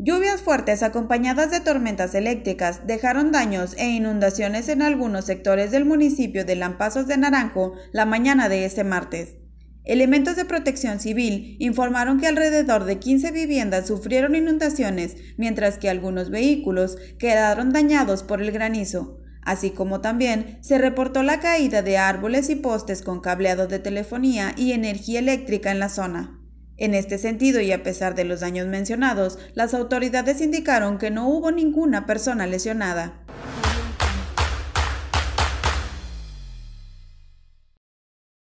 Lluvias fuertes acompañadas de tormentas eléctricas dejaron daños e inundaciones en algunos sectores del municipio de Lampazos de Naranjo la mañana de este martes. Elementos de protección civil informaron que alrededor de 15 viviendas sufrieron inundaciones, mientras que algunos vehículos quedaron dañados por el granizo, así como también se reportó la caída de árboles y postes con cableado de telefonía y energía eléctrica en la zona. En este sentido, y a pesar de los daños mencionados, las autoridades indicaron que no hubo ninguna persona lesionada.